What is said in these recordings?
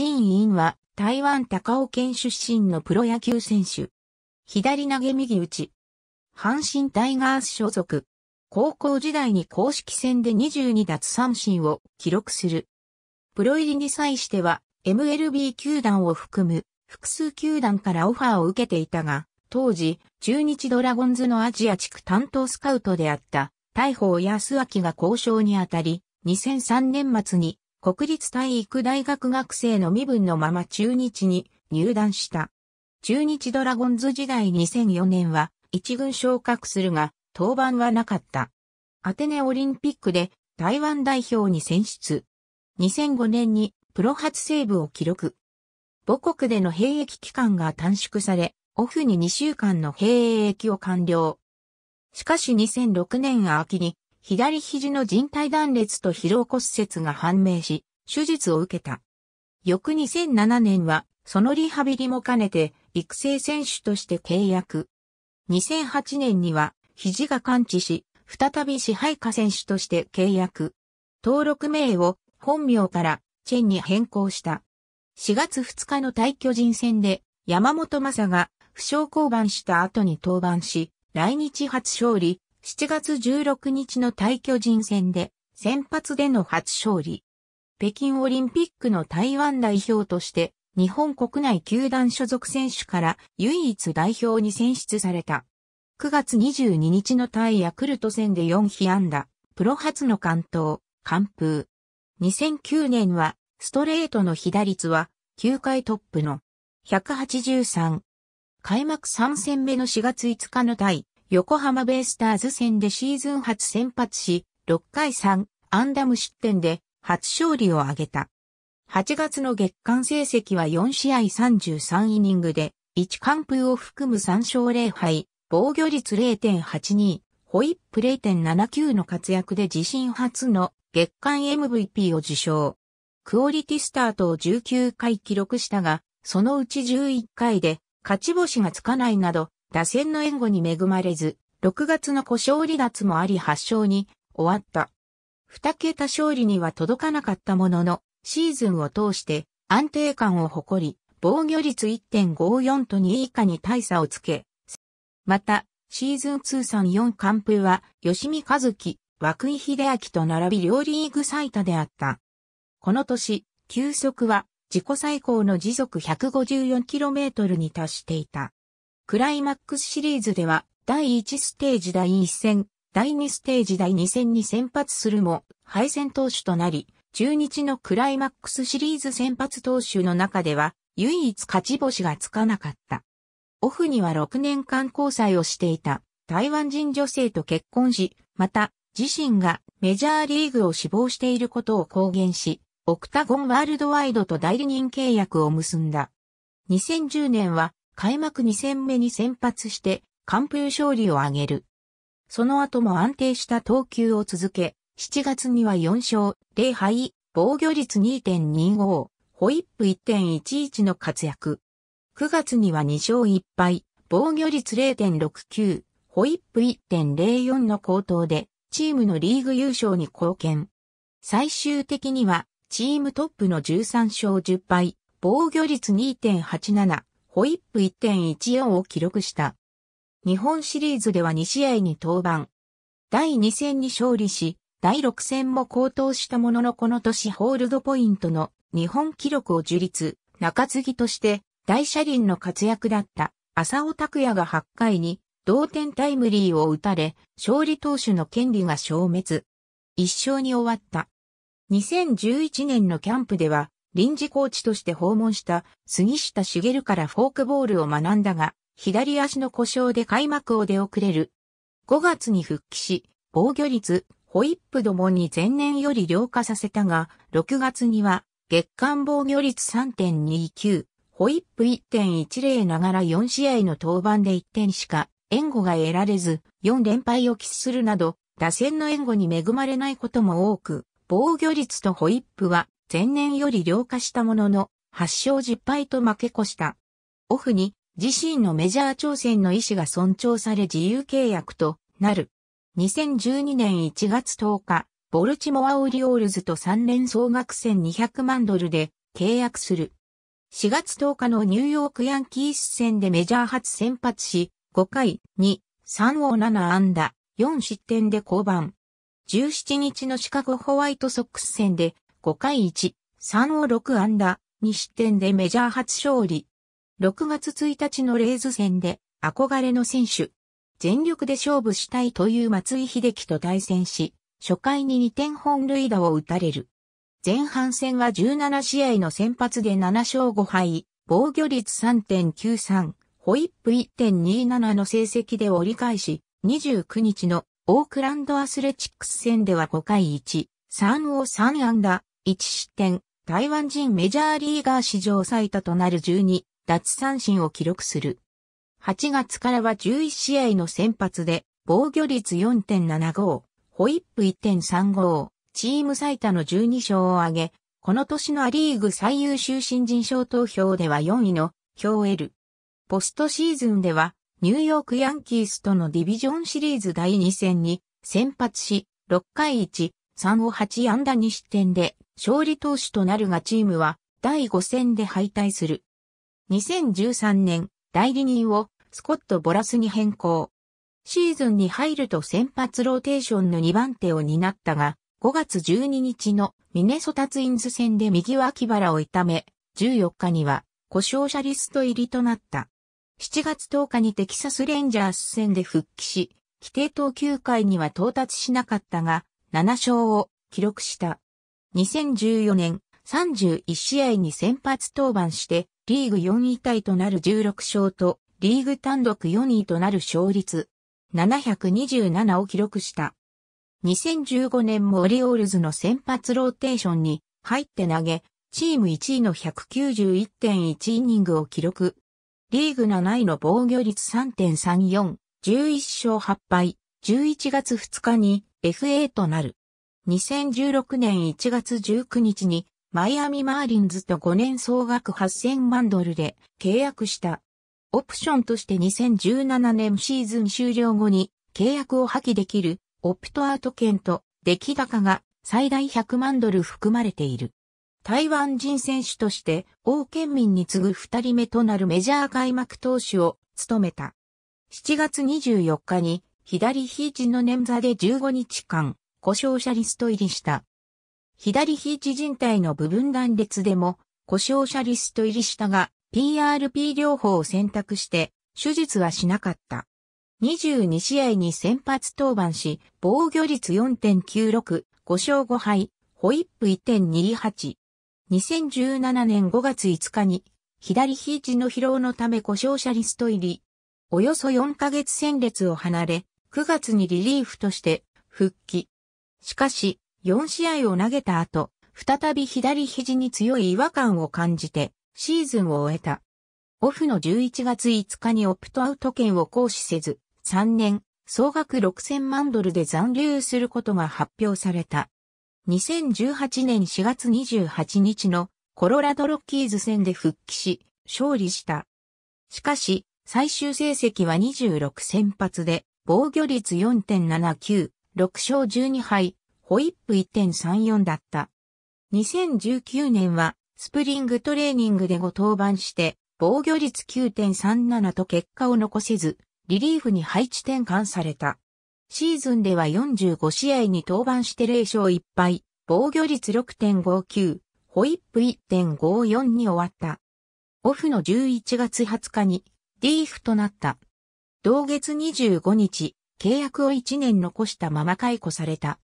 陳委員は台湾高尾県出身のプロ野球選手。左投げ右打ち。阪神タイガース所属。高校時代に公式戦で22奪三振を記録する。プロ入りに際しては MLB 球団を含む複数球団からオファーを受けていたが、当時、中日ドラゴンズのアジア地区担当スカウトであった、大宝安明が交渉にあたり、2003年末に国立体育大学学生の身分のまま中日に入団した。中日ドラゴンズ時代2004年は一軍昇格するが、登板はなかった。アテネオリンピックで台湾代表に選出。2005年にプロ初セーブを記録。母国での兵役期間が短縮され、オフに2週間の兵役を完了。しかし2006年秋に左肘の人体断裂と疲労骨折が判明し、手術を受けた。翌2007年は、そのリハビリも兼ねて、育成選手として契約。2008年には、肘が完治し、再び支配下選手として契約。登録名を本名からチェンに変更した。4月2日の対巨人戦で山本正が負傷降板した後に登板し、来日初勝利、7月16日の対巨人戦で先発での初勝利。北京オリンピックの台湾代表として日本国内球団所属選手から唯一代表に選出された。9月22日の対ヤクルト戦で4被安打、プロ初の関東、完封。2009年はストレートの被打率は球界トップの183。開幕3戦目の4月5日の対横浜ベイスターズ戦でシーズン初先発し、6回3ンダム失点で初勝利を挙げた。8月の月間成績は4試合33イニングで、1完封を含む3勝0敗、防御率0.82、ホイップ0.79の活躍で自身初の月間 MVP を受賞。クオリティスタートを19回記録したが、そのうち11回で勝ち星がつかないなど打線の援護に恵まれず、6月の故障離脱もあり8勝に終わった。2桁勝利には届かなかったものの、シーズンを通して安定感を誇り、防御率1.54と2以下に大差をつけ、また、シーズン通算4完封は、吉見和樹、涌井秀明と並び両リーグ最多であった。この年、球速は自己最高の時速 154km に達していた。クライマックスシリーズでは、第1ステージ第1戦、第2ステージ第2戦に先発するも、敗戦投手となり、中日のクライマックスシリーズ先発投手の中では、唯一勝ち星がつかなかった。オフには6年間交際をしていた台湾人女性と結婚し、また自身がメジャーリーグを志望していることを公言し、オクタゴンワールドワイドと代理人契約を結んだ。2010年は開幕2戦目に先発して、完封勝利を挙げる。その後も安定した投球を続け、7月には4勝0敗、防御率2.25、ホイップ1.11の活躍。9月には2勝1敗、防御率0.69、ホイップ1.04の高騰で、チームのリーグ優勝に貢献。最終的には、チームトップの13勝10敗、防御率2.87、ホイップ1.14を記録した。日本シリーズでは2試合に登板。第2戦に勝利し、第6戦も高騰したもののこの年ホールドポイントの日本記録を樹立、中継ぎとして大車輪の活躍だった浅尾拓也が8回に同点タイムリーを打たれ、勝利投手の権利が消滅。一勝に終わった。2011年のキャンプでは臨時コーチとして訪問した杉下茂からフォークボールを学んだが、左足の故障で開幕を出遅れる。5月に復帰し、防御率、ホイップどもに前年より良化させたが、6月には月間防御率3.29、ホイップ1.10ながら4試合の登板で1点しか援護が得られず、4連敗を喫するなど、打線の援護に恵まれないことも多く、防御率とホイップは前年より良化したものの、8勝10敗と負け越した。オフに、自身のメジャー挑戦の意思が尊重され自由契約となる。2012年1月10日、ボルチモア・オリオールズと3連総額1200万ドルで契約する。4月10日のニューヨークヤンキース戦でメジャー初先発し、5回2、3を7安打、4失点で降板。17日のシカゴホワイトソックス戦で5回1、3を6安打、2失点でメジャー初勝利。6月1日のレイズ戦で憧れの選手。全力で勝負したいという松井秀喜と対戦し、初回に2点本塁打を打たれる。前半戦は17試合の先発で7勝5敗、防御率3.93、ホイップ1.27の成績で折り返し、29日のオークランドアスレチックス戦では5回1、3を3安打、1失点、台湾人メジャーリーガー史上最多となる12奪三振を記録する。8月からは11試合の先発で、防御率4.75、ホイップ1.35、チーム最多の12勝を挙げ、この年のアリーグ最優秀新人賞投票では4位の票を得る。ポストシーズンでは、ニューヨークヤンキースとのディビジョンシリーズ第2戦に先発し、6回1、3を8安打2失点で勝利投手となるがチームは第5戦で敗退する。2013年、代理人をスコット・ボラスに変更。シーズンに入ると先発ローテーションの2番手を担ったが、5月12日のミネソタツインズ戦で右脇腹を痛め、14日には故障者リスト入りとなった。7月10日にテキサスレンジャース戦で復帰し、規定投球回には到達しなかったが、7勝を記録した。2014年31試合に先発登板して、リーグ4位タイとなる16勝と、リーグ単独4位となる勝率727を記録した。2015年もオリオールズの先発ローテーションに入って投げ、チーム1位の191.1イニングを記録。リーグ7位の防御率3.34、11勝8敗、11月2日に FA となる。2016年1月19日にマイアミマーリンズと5年総額8000万ドルで契約した。オプションとして2017年シーズン終了後に契約を破棄できるオプトアウト券と出来高が最大100万ドル含まれている。台湾人選手として王県民に次ぐ2人目となるメジャー開幕投手を務めた。7月24日に左肘の捻挫で15日間故障者リスト入りした。左肘人体の部分断裂でも故障者リスト入りしたが、PRP 療法を選択して手術はしなかった。22試合に先発登板し、防御率4.96、5勝5敗、ホイップ1.28。2017年5月5日に、左肘の疲労のため故障者リスト入り。およそ4ヶ月戦列を離れ、9月にリリーフとして復帰。しかし、4試合を投げた後、再び左肘に強い違和感を感じて、シーズンを終えた。オフの11月5日にオプトアウト権を行使せず、3年、総額6000万ドルで残留することが発表された。2018年4月28日のコロラドロッキーズ戦で復帰し、勝利した。しかし、最終成績は26先発で、防御率4.79、6勝12敗、ホイップ1.34だった。2019年はスプリングトレーニングでご登板して、防御率9.37と結果を残せず、リリーフに配置転換された。シーズンでは45試合に登板して0勝1敗、防御率6.59、ホイップ1.54に終わった。オフの11月20日にリーフとなった。同月25日、契約を1年残したまま解雇された。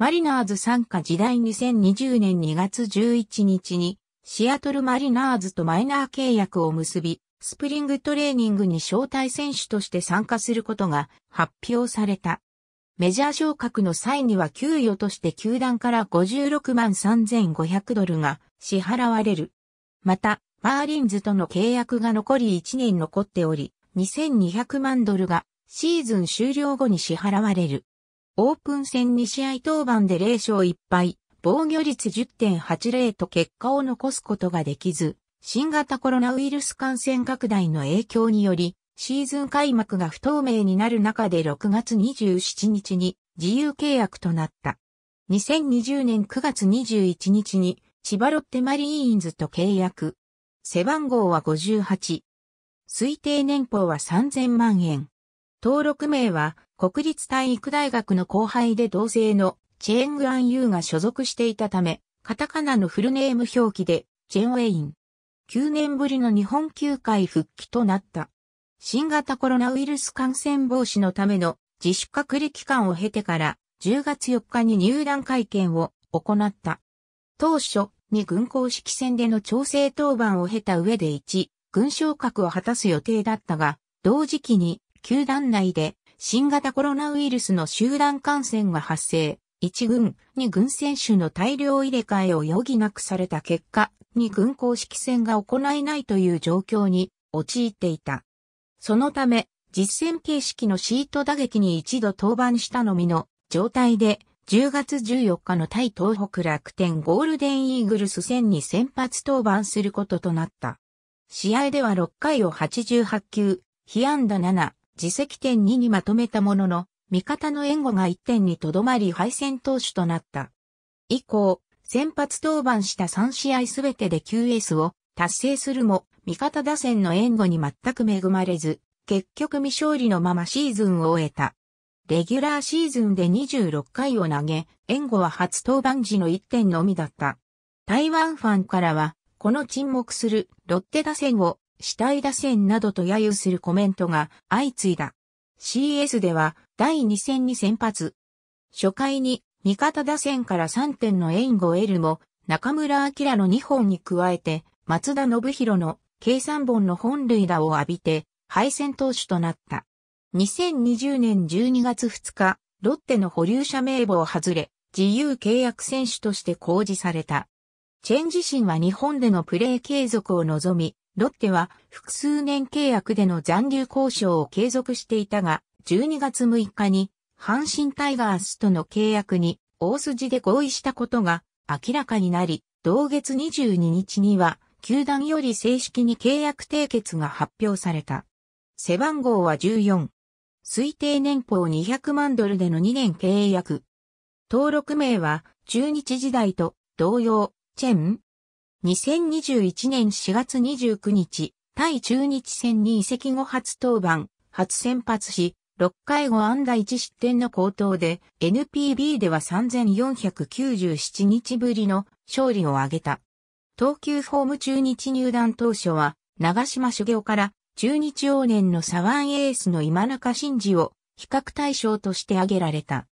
マリナーズ参加時代2020年2月11日に、シアトルマリナーズとマイナー契約を結び、スプリングトレーニングに招待選手として参加することが発表された。メジャー昇格の際には給与として球団から56万3500ドルが支払われる。また、マーリンズとの契約が残り1年残っており、2200万ドルがシーズン終了後に支払われる。オープン戦2試合登板で0勝1敗、防御率10.80と結果を残すことができず、新型コロナウイルス感染拡大の影響により、シーズン開幕が不透明になる中で6月27日に自由契約となった。2020年9月21日に千葉ロッテマリーンズと契約。背番号は58。推定年俸は3000万円。登録名は国立体育大学の後輩で同性のチェングアンユーが所属していたため、カタカナのフルネーム表記でチェンウェイン。9年ぶりの日本球界復帰となった。新型コロナウイルス感染防止のための自主隔離期間を経てから10月4日に入団会見を行った。当初、に軍公式戦での調整登板を経た上で1、軍昇格を果たす予定だったが、同時期に球団内で新型コロナウイルスの集団感染が発生。1軍、2軍選手の大量入れ替えを余儀なくされた結果、2軍公式戦が行えないという状況に陥っていた。そのため、実戦形式のシート打撃に一度登板したのみの状態で、10月14日の対東北楽天ゴールデンイーグルス戦に先発登板することとなった。試合では6回を88球、被安打7、自責点2にまとめたものの、味方の援護が1点にとどまり敗戦投手となった。以降、先発登板した3試合すべてで q s を達成するも、味方打線の援護に全く恵まれず、結局未勝利のままシーズンを終えた。レギュラーシーズンで26回を投げ、援護は初登板時の1点のみだった。台湾ファンからは、この沈黙するロッテ打線を死体打線などと揶揄するコメントが相次いだ。CS では第2戦に先発。初回に味方打線から3点の援護を得るも、中村明の2本に加えて、松田信弘の計3本の本塁打を浴びて、敗戦投手となった。2020年12月2日、ロッテの保留者名簿を外れ、自由契約選手として公示された。チェン自身は日本でのプレー継続を望み、ロッテは複数年契約での残留交渉を継続していたが、12月6日に阪神タイガースとの契約に大筋で合意したことが明らかになり、同月22日には球団より正式に契約締結が発表された。背番号は14。推定年俸200万ドルでの2年契約。登録名は中日時代と同様、チェン、2021年4月29日、対中日戦に移籍後初登板、初先発し、6回後安打1失点の好投で、NPB では3497日ぶりの勝利を挙げた。東急ホーム中日入団当初は、長島修行から中日往年の左腕エースの今中真嗣を比較対象として挙げられた。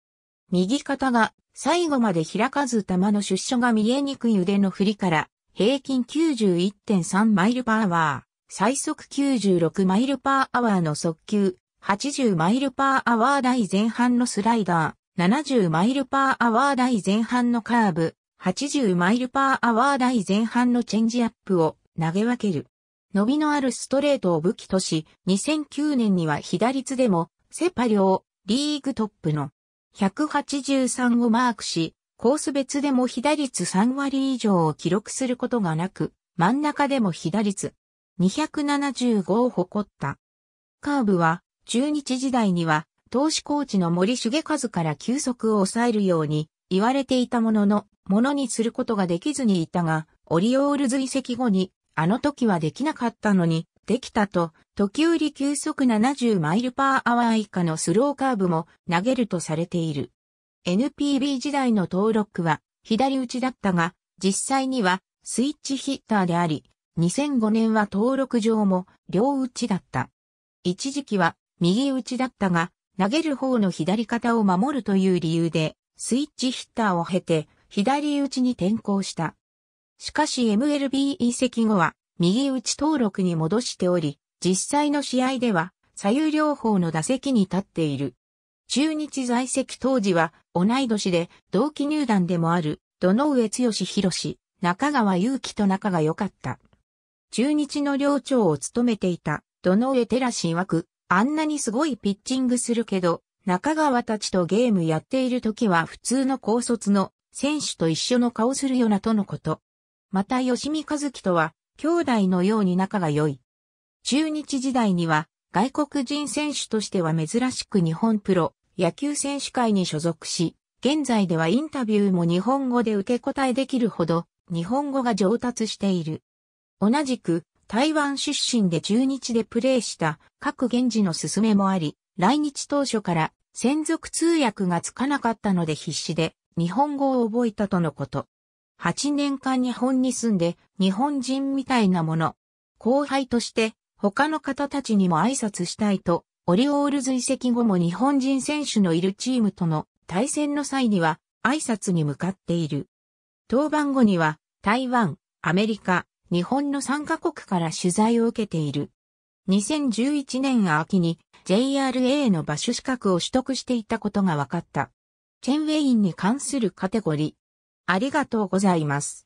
右肩が最後まで開かず球の出所が見えにくい腕の振りから平均91.3マイルパーアワー、最速96マイルパーアワーの速球、80マイルパーアワー台前半のスライダー、70マイルパーアワー台前半のカーブ、80マイルパーアワー台前半のチェンジアップを投げ分ける。伸びのあるストレートを武器とし、2009年には左率でも、セパ両、リーグトップの183をマークし、コース別でも被打率3割以上を記録することがなく、真ん中でも被打率275を誇った。カーブは、中日時代には、投資コーチの森重和から球速を抑えるように言われていたものの、ものにすることができずにいたが、オリオールズ移籍後に、あの時はできなかったのに、できたと、時折球速70マイルパーアワー以下のスローカーブも投げるとされている。NPB 時代の登録は左打ちだったが、実際にはスイッチヒッターであり、2005年は登録上も両打ちだった。一時期は右打ちだったが、投げる方の左肩を守るという理由で、スイッチヒッターを経て左打ちに転向した。しかし MLB 移籍後は右打ち登録に戻しており、実際の試合では左右両方の打席に立っている。中日在籍当時は同い年で同期入団でもある土上剛博、中川祐希と仲が良かった。中日の寮長を務めていた土上寺氏曰く、あんなにすごいピッチングするけど、中川たちとゲームやっている時は普通の高卒の選手と一緒の顔するよなとのこと。また吉見和樹とは兄弟のように仲が良い。中日時代には外国人選手としては珍しく日本プロ野球選手会に所属し、現在ではインタビューも日本語で受け答えできるほど日本語が上達している。同じく台湾出身で中日でプレーした各現地の勧めもあり、来日当初から専属通訳がつかなかったので必死で日本語を覚えたとのこと。8年間日本に住んで日本人みたいなもの。後輩として他の方たちにも挨拶したいと、オリオールズ移籍後も日本人選手のいるチームとの対戦の際には挨拶に向かっている。登板後には台湾、アメリカ、日本の3カ国から取材を受けている。2011年秋に JRA の馬主資格を取得していたことが分かった。チェンウェインに関するカテゴリー。ありがとうございます。